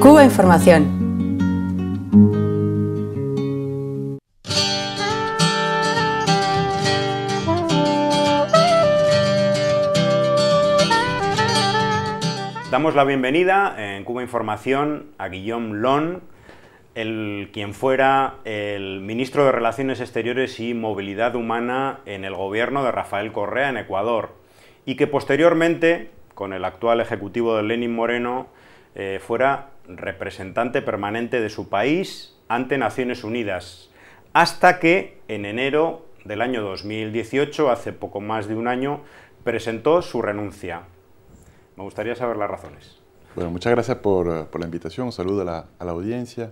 Cuba Información. Damos la bienvenida en Cuba Información a Guillaume Lón, el, quien fuera el ministro de Relaciones Exteriores y Movilidad Humana en el gobierno de Rafael Correa en Ecuador, y que posteriormente, con el actual ejecutivo de Lenin Moreno, eh, fuera representante permanente de su país ante Naciones Unidas, hasta que en enero del año 2018, hace poco más de un año, presentó su renuncia. Me gustaría saber las razones. Bueno, muchas gracias por, eh, la invitación, saludo a la audiencia.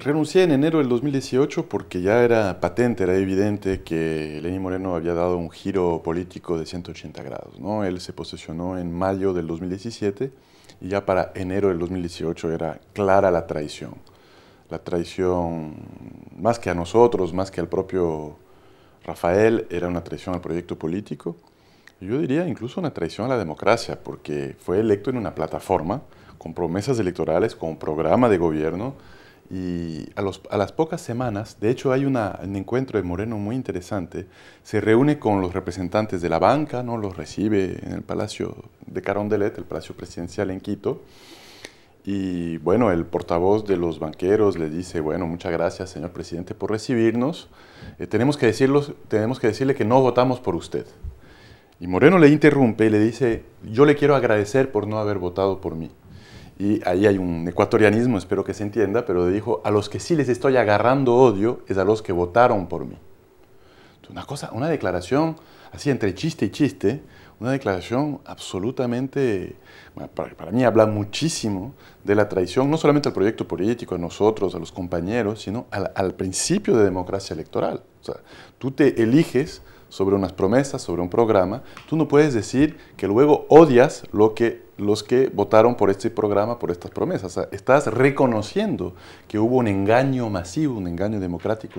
Renuncié en enero del 2018 porque ya era patente, era evidente que Lenín Moreno había dado un giro político de 180 grados. Él se posesionó en mayo del 2017 y ya para enero del 2018 era clara la traición. La traición, más que a nosotros, más que al propio Rafael, era una traición al proyecto político. Yo diría incluso una traición a la democracia, porque fue electo en una plataforma, con promesas electorales, con programa de gobierno, y a, las pocas semanas, de hecho hay un encuentro de Moreno muy interesante, se reúne con los representantes de la banca, ¿no? los recibe en el Palacio de Carondelet, el Palacio Presidencial en Quito, y bueno, el portavoz de los banqueros le dice, bueno, muchas gracias señor presidente por recibirnos, eh, tenemos, que tenemos que decirle que no votamos por usted. Y Moreno le interrumpe y le dice, yo le quiero agradecer por no haber votado por mí y ahí hay un ecuatorianismo, espero que se entienda, pero dijo, a los que sí les estoy agarrando odio es a los que votaron por mí. Una cosa, una declaración así entre chiste y chiste, una declaración absolutamente, para, mí habla muchísimo de la traición, no solamente al proyecto político, a nosotros, a los compañeros, sino al, al principio de democracia electoral. O sea, tú te eliges sobre unas promesas, sobre un programa, tú no puedes decir que luego odias lo que, los que votaron por este programa, por estas promesas. estás reconociendo que hubo un engaño masivo, un engaño democrático,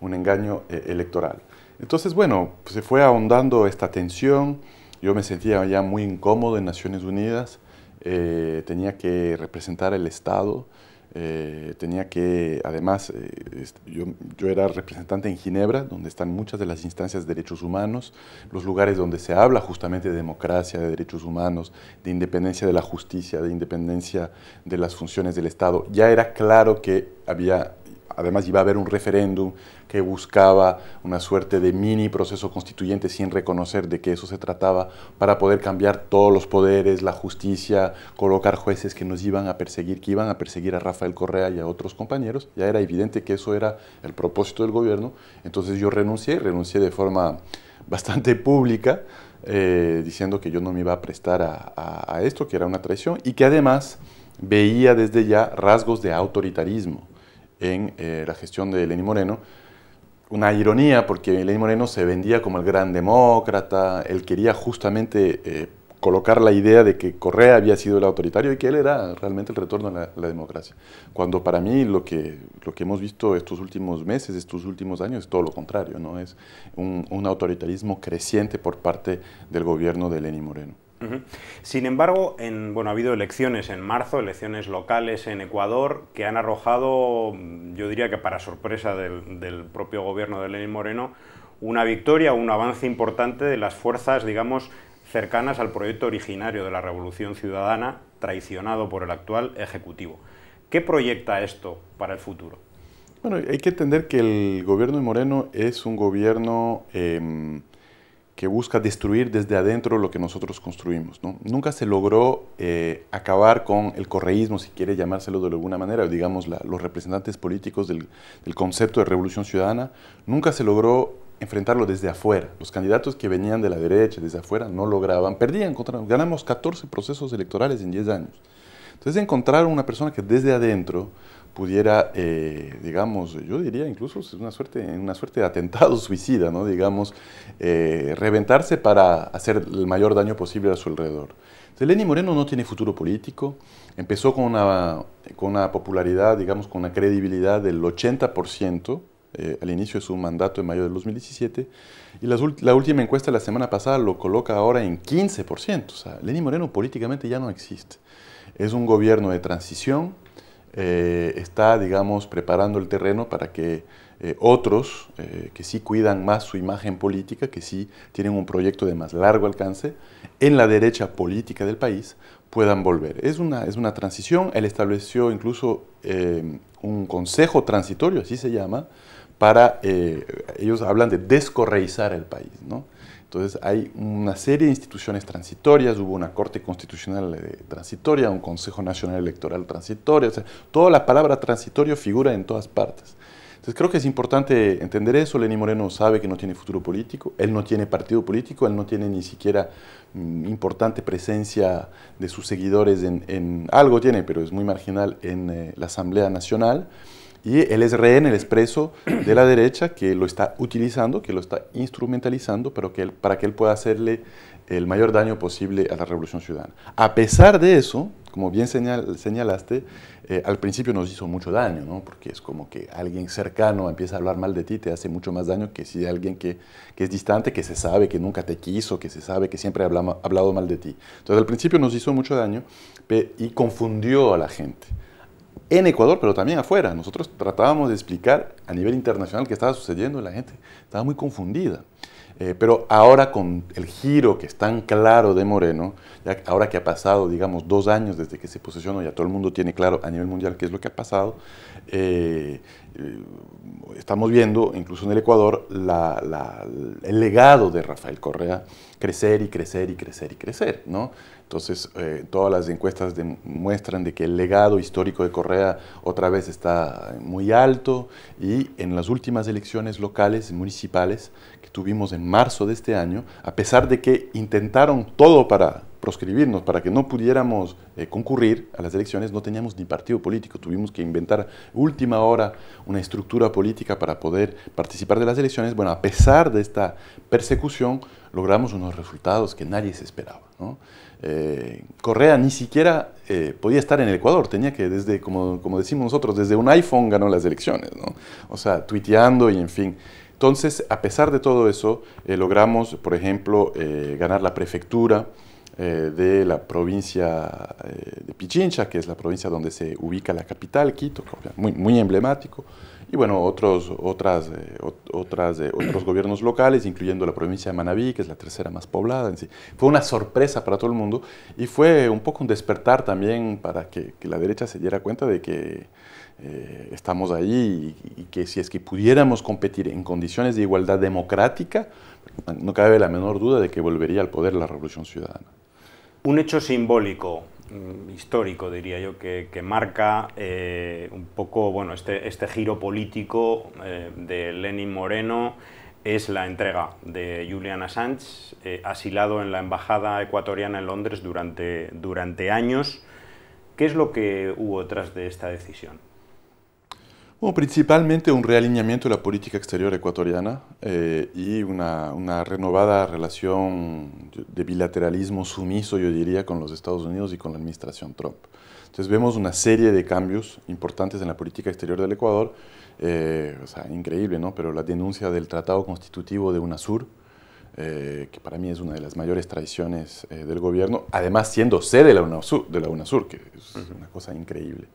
un, engaño eh, electoral. Entonces, bueno, se fue ahondando esta tensión. Yo me sentía ya muy incómodo en Naciones Unidas. Eh, tenía que representar el Estado eh, tenía que, además, eh, yo, yo, era representante en Ginebra, donde están muchas de las instancias de derechos humanos, los lugares donde se habla justamente de democracia, de derechos humanos, de independencia de la justicia, de independencia de las funciones del Estado. Ya era claro que había además iba a haber un referéndum que buscaba una suerte de mini proceso constituyente sin reconocer de que eso se trataba para poder cambiar todos los poderes, la justicia, colocar jueces que nos iban a perseguir, que iban a perseguir a Rafael Correa y a otros compañeros. Ya era evidente que eso era el propósito del gobierno. Entonces yo renuncié renuncié de forma bastante pública. Eh, diciendo que yo no me iba a prestar a esto, que era una traición, y que además veía desde ya rasgos de autoritarismo en eh, la gestión de Lenín Moreno. Una ironía porque Lenín Moreno se vendía como el gran demócrata, él quería justamente eh, colocar la idea de que Correa había sido el autoritario y que él era realmente el retorno a la, democracia. Cuando para mí lo que, lo que hemos visto estos últimos meses, estos últimos años, es todo lo contrario, ¿no? es un, un autoritarismo creciente por parte del gobierno de Lenín Moreno. Sin embargo, en, bueno, ha habido elecciones en marzo, elecciones locales en Ecuador, que han arrojado, yo diría que para sorpresa del, propio gobierno de Lenín Moreno, una victoria, un avance importante de las fuerzas, digamos, cercanas al proyecto originario de la Revolución Ciudadana, traicionado por el actual Ejecutivo. ¿Qué proyecta esto para el futuro? Bueno, hay que entender que el gobierno de Moreno es un gobierno... Em, que busca destruir desde adentro lo que nosotros construimos. Nunca se logró eh, acabar con el correísmo, si quiere llamárselo de alguna manera, o digamos los representantes políticos del, concepto de revolución ciudadana, nunca se logró enfrentarlo desde afuera. Los candidatos que venían de la derecha, desde afuera, no lograban, perdían, contra, ganamos 14 procesos electorales en 10 años. Entonces encontrar una persona que desde adentro pudiera, eh, digamos, yo diría incluso es una suerte, una suerte de atentado suicida, ¿no? digamos, eh, reventarse para hacer el mayor daño posible a su alrededor. Lenín Moreno no tiene futuro político, empezó con una, con una popularidad, digamos, con una credibilidad del 80%, eh, al inicio de su mandato en mayo del 2017, y la, la última encuesta de la semana pasada lo coloca ahora en 15%. O sea, Lenín Moreno políticamente ya no existe. Es un gobierno de transición eh, está, digamos, preparando el terreno para que eh, otros eh, que sí cuidan más su imagen política, que sí tienen un proyecto de más largo alcance, en la derecha política del país puedan volver. Es una, es una transición, él estableció incluso un consejo transitorio, así se llama, para, ellos hablan de descorreizar el país, ¿no? Entonces hay una serie de instituciones transitorias, hubo una Corte Constitucional eh, transitoria, un Consejo Nacional Electoral transitorio, o sea, toda la palabra transitorio figura en todas partes. Entonces creo que es importante entender eso, Lenín Moreno sabe que no tiene futuro político, él no tiene partido político, él no tiene ni siquiera mm, importante presencia de sus seguidores en, algo tiene, pero es muy marginal en eh, la Asamblea Nacional. Y él es rehén, el expreso de la derecha que lo está utilizando, que lo está instrumentalizando pero que para que él pueda hacerle el mayor daño posible a la revolución ciudadana. A pesar de eso, como bien señalaste, eh, al principio nos hizo mucho daño, ¿no? porque es como que alguien cercano empieza a hablar mal de ti, te hace mucho más daño que si alguien que, que es distante, que se sabe que nunca te quiso, que se sabe que siempre ha hablado mal de ti. Entonces al principio nos hizo mucho daño y confundió a la gente en Ecuador, pero también afuera. Nosotros tratábamos de explicar a nivel internacional qué estaba sucediendo y la gente estaba muy confundida. Eh, pero ahora con el giro que es tan claro de Moreno, ahora que ha pasado, digamos, dos años desde que se posicionó, ya todo el mundo tiene claro a nivel mundial qué es lo que ha pasado, eh, eh, estamos viendo, incluso en el Ecuador, el legado de Rafael Correa crecer y crecer y crecer y crecer. ¿no? Entonces, eh, todas las encuestas demuestran de que el legado histórico de Correa otra vez está muy alto y en las últimas elecciones locales, y municipales, que tuvimos en marzo de este año, a pesar de que intentaron todo para proscribirnos, para que no pudiéramos eh, concurrir a las elecciones, no teníamos ni partido político. Tuvimos que inventar última hora una estructura política para poder participar de las elecciones. Bueno, a pesar de esta persecución, logramos unos resultados que nadie se esperaba. ¿no? Eh, Correa ni siquiera eh, podía estar en el Ecuador, tenía que, desde, como, como decimos nosotros, desde un iPhone ganó las elecciones, ¿no? o sea, tuiteando y en fin. Entonces, a pesar de todo eso, logramos, por ejemplo, ganar la prefectura, eh, de la provincia eh, de Pichincha, que es la provincia donde se ubica la capital, Quito, muy, emblemático, y bueno, otros, eh, otros gobiernos locales, incluyendo la provincia de Manabí, que es la tercera más poblada. En sí. Fue una sorpresa para todo el mundo y fue un poco un despertar también para que, la derecha se diera cuenta de que estamos ahí y que si es que pudiéramos competir en condiciones de igualdad democrática, no cabe la menor duda de que volvería al poder la revolución ciudadana un hecho simbólico, mm, histórico diría yo, que, marca eh, un poco bueno, este, este giro político eh, de Lenin Moreno es la entrega de Julian Assange, eh, asilado en la Embajada ecuatoriana en Londres durante, durante años. ¿Qué es lo que hubo tras de esta decisión? Bueno, principalmente un realineamiento de la política exterior ecuatoriana eh, y una, una, renovada relación de bilateralismo sumiso, yo diría, con los Estados Unidos y con la administración Trump. Entonces vemos una serie de cambios importantes en la política exterior del Ecuador, eh, o sea, increíble, ¿no? Pero la denuncia del Tratado Constitutivo de UNASUR, eh, que para mí es una de las mayores traiciones del gobierno, además siendo sede de la UNASUR, de la UNASUR que es una cosa increíble.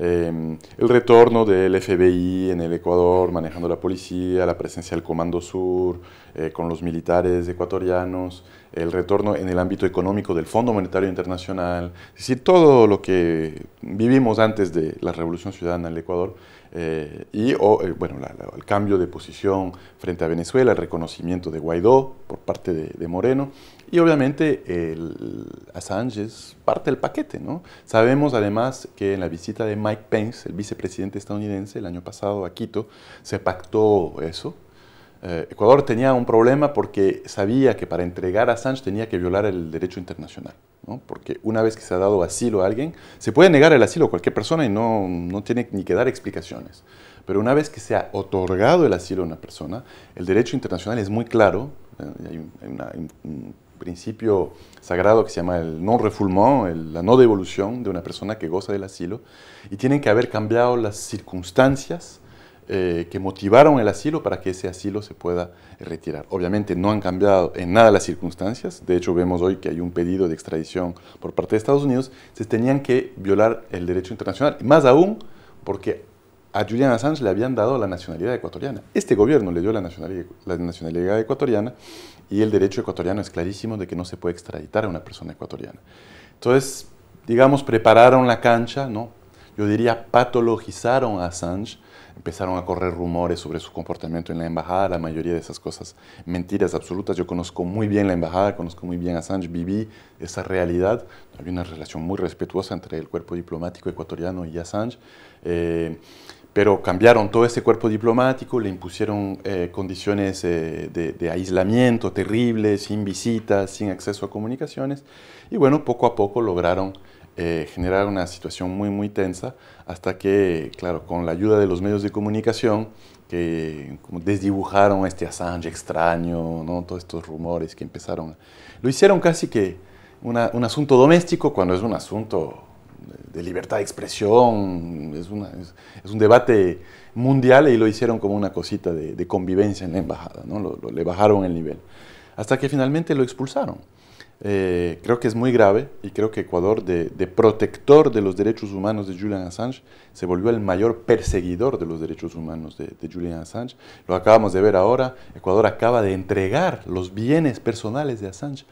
Em, el retorno del FBI en el Ecuador, manejando la policía, la presencia del Comando Sur, eh, con los militares ecuatorianos, el retorno en el ámbito económico del Fondo Monetario Internacional, es decir, todo lo que vivimos antes de la Revolución Ciudadana en el Ecuador, eh, y eh, el cambio de posición frente a Venezuela, el reconocimiento de Guaidó por parte de Moreno, y obviamente el Assange es parte del paquete, ¿no? Sabemos además que en la visita de Mike Pence, el vicepresidente estadounidense, el año pasado a Quito, se pactó eso. Eh, Ecuador tenía un problema porque sabía que para entregar a Assange tenía que violar el derecho internacional, ¿no? Porque una vez que se ha dado asilo a alguien, se puede negar el asilo a cualquier persona y no, no tiene ni que dar explicaciones. Pero una vez que se ha otorgado el asilo a una persona, el derecho internacional es muy claro, eh, hay una, principio sagrado que se llama el non-refoulement, la no devolución de una persona que goza del asilo, y tienen que haber cambiado las circunstancias eh, que motivaron el asilo para que ese asilo se pueda retirar. Obviamente no han cambiado en nada las circunstancias, de hecho vemos hoy que hay un pedido de extradición por parte de Estados Unidos, se tenían que violar el derecho internacional, y más aún porque a Julian Assange le habían dado la nacionalidad ecuatoriana. Este gobierno le dio la nacionalidad, la nacionalidad ecuatoriana y el derecho ecuatoriano es clarísimo de que no se puede extraditar a una persona ecuatoriana. Entonces, digamos, prepararon la cancha, ¿no? Yo diría, patologizaron a Assange, empezaron a correr rumores sobre su comportamiento en la embajada, la mayoría de esas cosas, mentiras absolutas. Yo conozco muy bien la embajada, conozco muy bien a Assange, viví esa realidad. Había una relación muy respetuosa entre el cuerpo diplomático ecuatoriano y Assange. Eh, pero cambiaron todo ese cuerpo diplomático, le impusieron eh, condiciones eh, de, aislamiento terribles, sin visitas, sin acceso a comunicaciones, y bueno, poco a poco lograron eh, generar una situación muy, muy tensa, hasta que, claro, con la ayuda de los medios de comunicación, que desdibujaron este Assange extraño, ¿no? todos estos rumores que empezaron, lo hicieron casi que un asunto doméstico cuando es un asunto de libertad de expresión, es, es, un debate mundial y lo hicieron como una cosita de, convivencia en la embajada, ¿no? Lo, le bajaron el nivel, hasta que finalmente lo expulsaron. Eh, creo que es muy grave y creo que Ecuador, de, protector de los derechos humanos de Julian Assange, se volvió el mayor perseguidor de los derechos humanos de, Julian Assange. Lo acabamos de ver ahora, Ecuador acaba de entregar los bienes personales de Assange,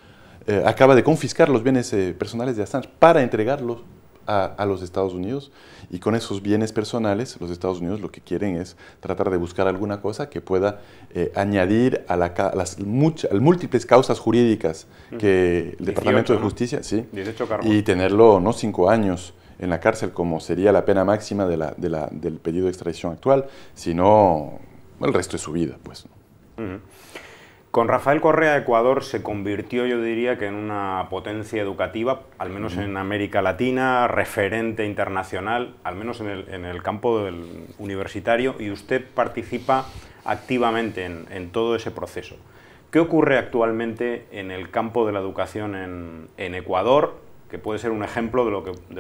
eh, acaba de confiscar los bienes eh, personales de Assange para entregarlos a, los Estados Unidos y con esos bienes personales los Estados Unidos lo que quieren es tratar de buscar alguna cosa que pueda eh, añadir a, las múltiples causas jurídicas que el Departamento de Justicia, sí, y tenerlo no cinco años en la cárcel como sería la pena máxima de la, la, del pedido de extradición actual, sino el resto de su vida, pues. Con Rafael Correa, Ecuador se convirtió, yo diría, que en una potencia educativa, al menos en América Latina, referente internacional, al menos en el, campo del universitario, y usted participa activamente en, todo ese proceso. ¿Qué ocurre actualmente en el campo de la educación en, Ecuador, que puede ser un ejemplo de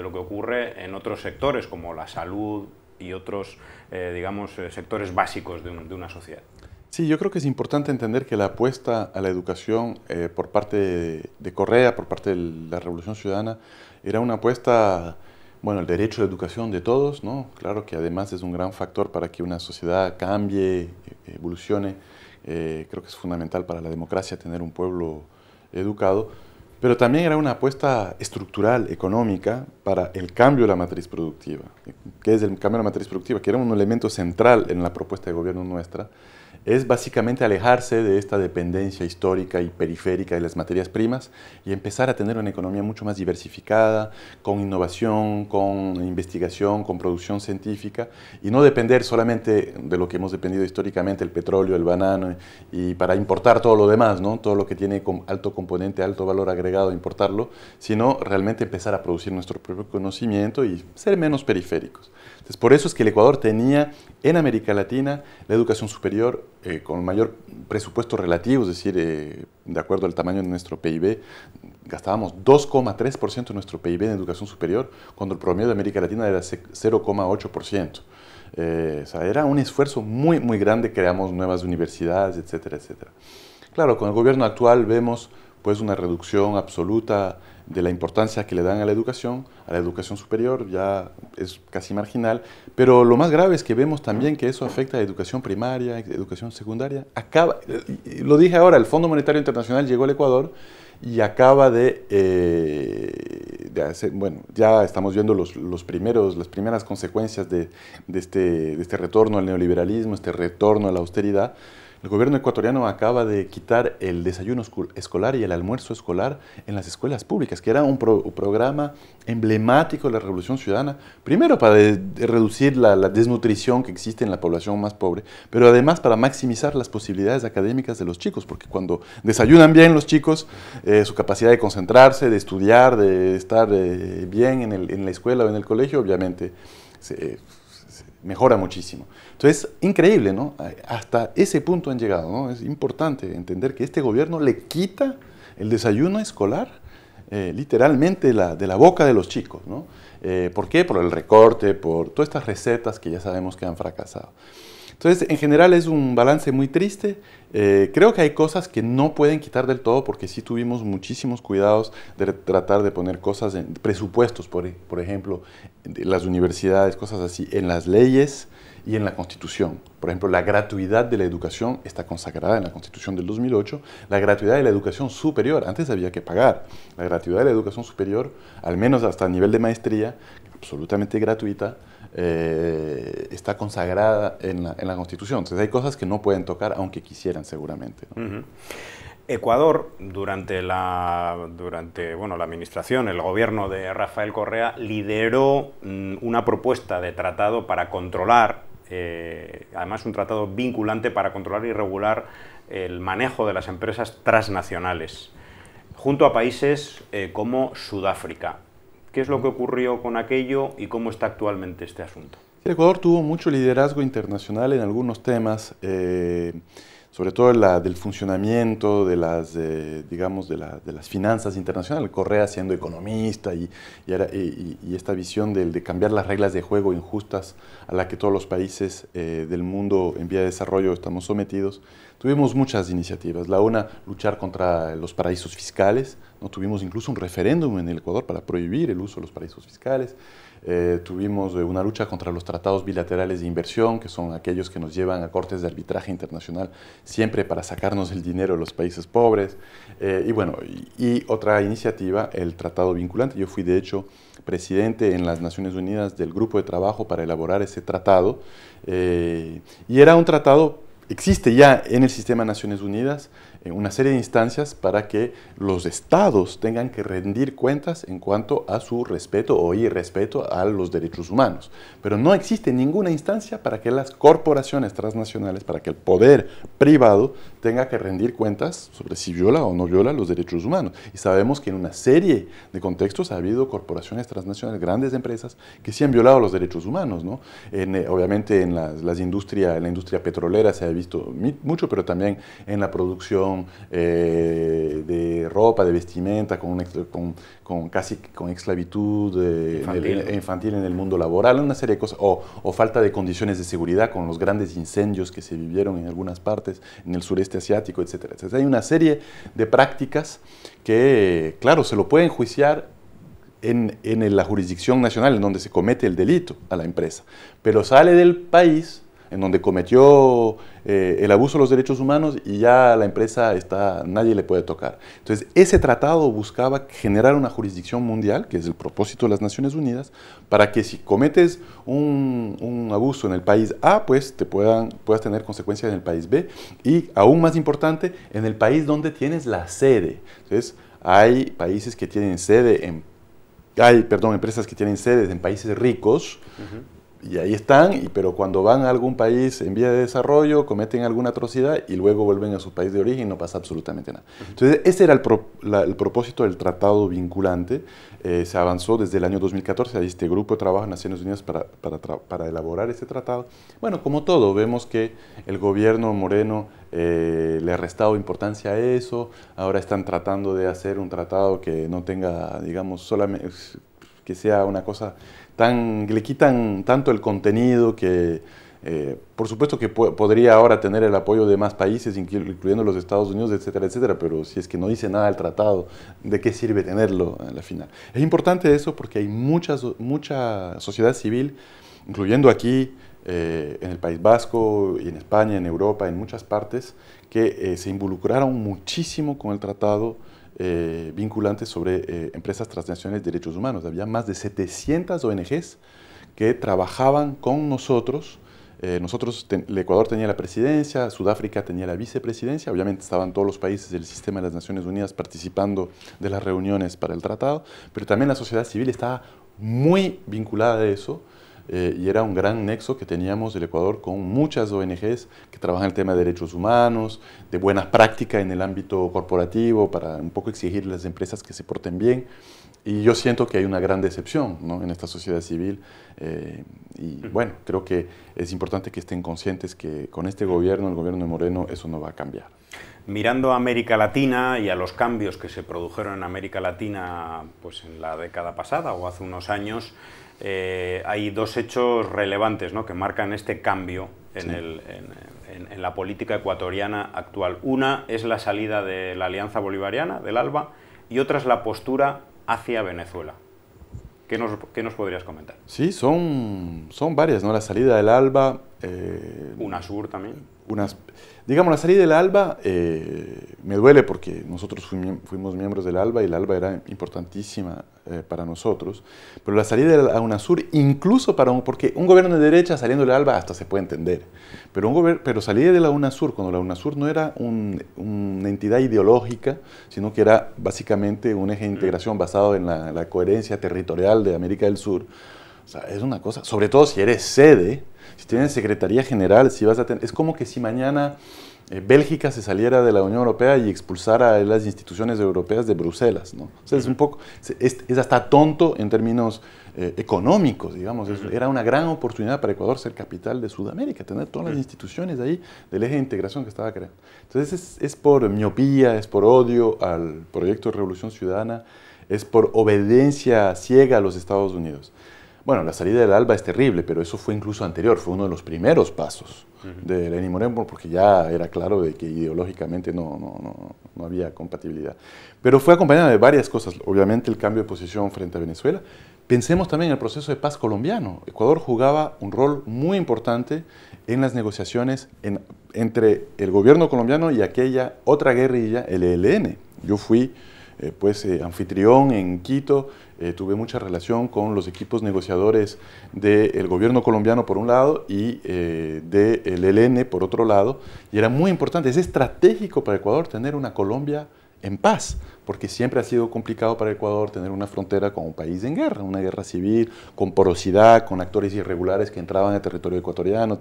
lo, que, ocurre en otros sectores, como la salud y otros, eh, digamos, eh, sectores básicos de una sociedad? Sí, yo creo que es importante entender que la apuesta a la educación eh, por parte de, Correa, por parte de la Revolución Ciudadana, era una apuesta, bueno, el derecho a la educación de todos, ¿no? Claro que además es un gran factor para que una sociedad cambie, e-, evolucione. Eh, creo que es fundamental para la democracia tener un pueblo educado, pero también era una apuesta estructural, económica, para el cambio de la matriz productiva. ¿Qué es el cambio de la matriz productiva? Que era un elemento central en la propuesta de gobierno nuestra es básicamente alejarse de esta dependencia histórica y periférica de las materias primas y empezar a tener una economía mucho más diversificada, con innovación, con investigación, con producción científica y no depender solamente de lo que hemos dependido históricamente, el petróleo, el banano y para importar todo lo demás, ¿no? todo lo que tiene alto componente, alto valor agregado, importarlo, sino realmente empezar a producir nuestro propio conocimiento y ser menos periféricos. Entonces, por eso es que el Ecuador tenía en América Latina la educación superior eh, con mayor presupuesto relativo, es decir, eh, de acuerdo al tamaño de nuestro PIB, gastábamos 2,3% de nuestro PIB en educación superior, cuando el promedio de América Latina era 0,8%. Eh, era un esfuerzo muy, muy grande, creamos nuevas universidades, etcétera, etcétera. Claro, con el gobierno actual vemos pues una reducción absoluta de la importancia que le dan a la educación, a la educación superior ya es casi marginal, pero lo más grave es que vemos también que eso afecta a la educación primaria, a educación secundaria. Acaba, lo dije ahora, el Fondo Monetario Internacional llegó al Ecuador y acaba de, eh, hacer, bueno, ya estamos viendo los, primeros, las primeras consecuencias de, este, de este retorno al neoliberalismo, este retorno a la austeridad. El gobierno ecuatoriano acaba de quitar el desayuno escolar y el almuerzo escolar en las escuelas públicas, que era un, programa emblemático de la Revolución Ciudadana, primero para reducir la, desnutrición que existe en la población más pobre, pero además para maximizar las posibilidades académicas de los chicos, porque cuando desayunan bien los chicos, eh, su capacidad de concentrarse, de estudiar, de estar eh, bien en, en, la escuela o en el colegio, obviamente se, mejora muchísimo. Entonces, increíble, ¿no? Hasta ese punto han llegado, ¿no? Es importante entender que este gobierno le quita el desayuno escolar eh, literalmente de la boca de los chicos, ¿no? Eh, ¿Por qué? Por el recorte, por todas estas recetas que ya sabemos que han fracasado. Entonces, en general es un balance muy triste. Eh, creo que hay cosas que no pueden quitar del todo porque sí tuvimos muchísimos cuidados de tratar de poner cosas en presupuestos, por, e, ejemplo, las universidades, cosas así, en las leyes y en la Constitución. Por ejemplo, la gratuidad de la educación está consagrada en la Constitución del 2008, la gratuidad de la educación superior, antes había que pagar, la gratuidad de la educación superior, al menos hasta el nivel de maestría, absolutamente gratuita, eh, está consagrada en la, Constitución. Entonces hay cosas que no pueden tocar, aunque quisieran seguramente. Ecuador, durante la, durante, la administración, el gobierno de Rafael Correa, lideró mm, una propuesta de tratado para controlar, eh, además un tratado vinculante para controlar y regular el manejo de las empresas transnacionales, junto a países eh, como Sudáfrica. ¿Qué es lo que ocurrió con aquello y cómo está actualmente este asunto? El Ecuador tuvo mucho liderazgo internacional en algunos temas. Eh, sobre todo del funcionamiento de las, eh, de, las finanzas internacionales, Correa siendo economista y, esta visión de, cambiar las reglas de juego injustas a la que todos los países eh, del mundo en vía de desarrollo estamos sometidos. Tuvimos muchas iniciativas. La una, luchar contra los paraísos fiscales. ¿no? Tuvimos incluso un referéndum en el Ecuador para prohibir el uso de los paraísos fiscales. Eh, tuvimos eh, una lucha contra los tratados bilaterales de inversión, que son aquellos que nos llevan a cortes de arbitraje internacional, siempre para sacarnos el dinero de los países pobres. Eh, y bueno, y, otra iniciativa, el tratado vinculante. Yo fui, de hecho, presidente en las Naciones Unidas del grupo de trabajo para elaborar ese tratado. y era un tratado, existe ya en el sistema de Naciones Unidas, eh, una serie de instancias para que los estados tengan que rendir cuentas en cuanto a su respeto o irrespeto a los derechos humanos. Pero no existe ninguna instancia para que las corporaciones transnacionales, para que el poder privado tenga que rendir cuentas sobre si viola o no viola los derechos humanos. Y sabemos que en una serie de contextos ha habido corporaciones transnacionales, grandes empresas, que sí han violado los derechos humanos. ¿no? Eh, obviamente en las, las industria, en la industria petrolera se ha visto mucho, pero también en la producción eh, de ropa, de vestimenta, con, casi con esclavitud eh, infantil. En el, mundo laboral, una serie cosas, o, falta de condiciones de seguridad con los grandes incendios que se vivieron en algunas partes, en el sureste asiático, etc. Hay una serie de prácticas que, claro, se lo pueden juiciar en, en la jurisdicción nacional en donde se comete el delito a la empresa, pero sale del país en donde cometió eh, el abuso de los derechos humanos y ya la empresa está, nadie le puede tocar. Entonces, ese tratado buscaba generar una jurisdicción mundial, que es el propósito de las Naciones Unidas, para que si cometes un, abuso en el país A, pues te puedan, puedas tener consecuencias en el país B y, aún más importante, en el país donde tienes la sede. Entonces, hay países que tienen sede en hay, perdón, empresas que tienen sedes en países ricos, y ahí están, pero cuando van a algún país en vía de desarrollo, cometen alguna atrocidad y luego vuelven a su país de origen no pasa absolutamente nada. Entonces, ese era el, propósito del tratado vinculante. Eh, se avanzó desde el año 2014, hay este grupo de trabajo en Naciones Unidas para, elaborar ese tratado. Bueno, como todo, vemos que el gobierno moreno eh, le ha restado importancia a eso, ahora están tratando de hacer un tratado que no tenga, digamos, solamente que sea una cosa tan, le quitan tanto el contenido que, eh, por supuesto que podría ahora tener el apoyo de más países, incluyendo los Estados Unidos, etcétera, etcétera, pero si es que no dice nada el tratado, ¿de qué sirve tenerlo en la final? Es importante eso porque hay mucha, mucha sociedad civil, incluyendo aquí, eh, en el País Vasco, y en España, en Europa, en muchas partes, que eh, se involucraron muchísimo con el tratado eh, vinculantes sobre eh, empresas transnacionales de derechos humanos. Había más de 700 ONGs que trabajaban con nosotros. Eh, nosotros, el Ecuador tenía la presidencia, Sudáfrica tenía la vicepresidencia, obviamente estaban todos los países del sistema de las Naciones Unidas participando de las reuniones para el tratado, pero también la sociedad civil estaba muy vinculada a eso. Eh, y era un gran nexo que teníamos el Ecuador con muchas ONGs que trabajan el tema de derechos humanos, de buenas prácticas en el ámbito corporativo, para un poco exigir a las empresas que se porten bien. Y yo siento que hay una gran decepción en esta sociedad civil. Eh, y bueno, creo que es importante que estén conscientes que con este gobierno, el gobierno de Moreno, eso no va a cambiar. Mirando a América Latina y a los cambios que se produjeron en América Latina pues, en la década pasada o hace unos años, eh, hay dos hechos relevantes que marcan este cambio en, la política ecuatoriana actual. Una es la salida de la Alianza Bolivariana, del ALBA, y otra es la postura hacia Venezuela. ¿Qué nos, podrías comentar? Sí, son, varias, ¿no? La salida del ALBA... Eh, UNASUR también. Digamos, la salida del ALBA eh, me duele porque nosotros fuimos miembros del ALBA y el ALBA era importantísima eh, para nosotros, pero la salida de la UNASUR, incluso para un... porque un gobierno de derecha saliendo del ALBA hasta se puede entender, pero, un pero salida de la UNASUR, cuando la UNASUR no era una entidad ideológica, sino que era básicamente un eje de integración basado en la, coherencia territorial de América del Sur, es una cosa, sobre todo si eres sede, si tienes Secretaría General, si vas a tener... Es como que si mañana eh, Bélgica se saliera de la Unión Europea y expulsara a las instituciones europeas de Bruselas, es un poco... Es, hasta tonto en términos eh, económicos, digamos. era una gran oportunidad para Ecuador ser capital de Sudamérica, tener todas las instituciones ahí del eje de integración que estaba creando. Entonces es, es por miopía, es por odio al proyecto de Revolución Ciudadana, es por obediencia ciega a los Estados Unidos. Bueno, la salida del ALBA es terrible, pero eso fue incluso anterior, fue uno de los primeros pasos de Lenin Moreno, porque ya era claro de que ideológicamente no, no, no, había compatibilidad. Pero fue acompañada de varias cosas, obviamente el cambio de posición frente a Venezuela. Pensemos también en el proceso de paz colombiano. Ecuador jugaba un rol muy importante en las negociaciones entre el gobierno colombiano y aquella otra guerrilla, el ELN. Yo fui eh, pues eh, anfitrión en Quito eh, tuve mucha relación con los equipos negociadores del gobierno colombiano por un lado y eh, del ELN por otro lado. Y era muy importante, es estratégico para Ecuador tener una Colombia en paz, porque siempre ha sido complicado para Ecuador tener una frontera con un país en guerra, una guerra civil, con porosidad, con actores irregulares que entraban al territorio ecuatoriano.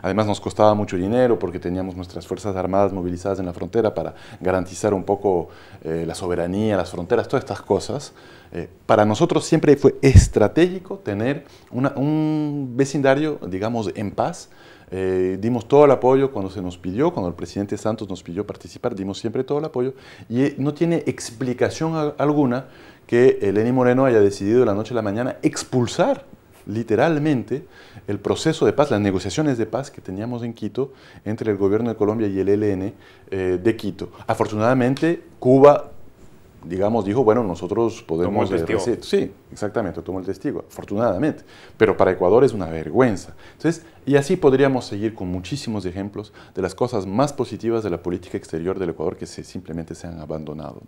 además nos costaba mucho dinero porque teníamos nuestras Fuerzas Armadas movilizadas en la frontera para garantizar un poco eh, la soberanía, las fronteras, todas estas cosas. Eh, para nosotros siempre fue estratégico tener un vecindario, digamos, en paz, eh, dimos todo el apoyo cuando se nos pidió, cuando el presidente Santos nos pidió participar, dimos siempre todo el apoyo. Y eh, no tiene explicación alguna que Eleni Moreno haya decidido de la noche a la mañana expulsar literalmente el proceso de paz, las negociaciones de paz que teníamos en Quito entre el gobierno de Colombia y el ELN eh, de Quito. Afortunadamente, Cuba digamos, dijo, bueno, nosotros podemos... Tomó el eh, Sí, exactamente, tomó el testigo, afortunadamente. Pero para Ecuador es una vergüenza. y así podríamos seguir con muchísimos ejemplos de las cosas más positivas de la política exterior del Ecuador que simplemente se han abandonado.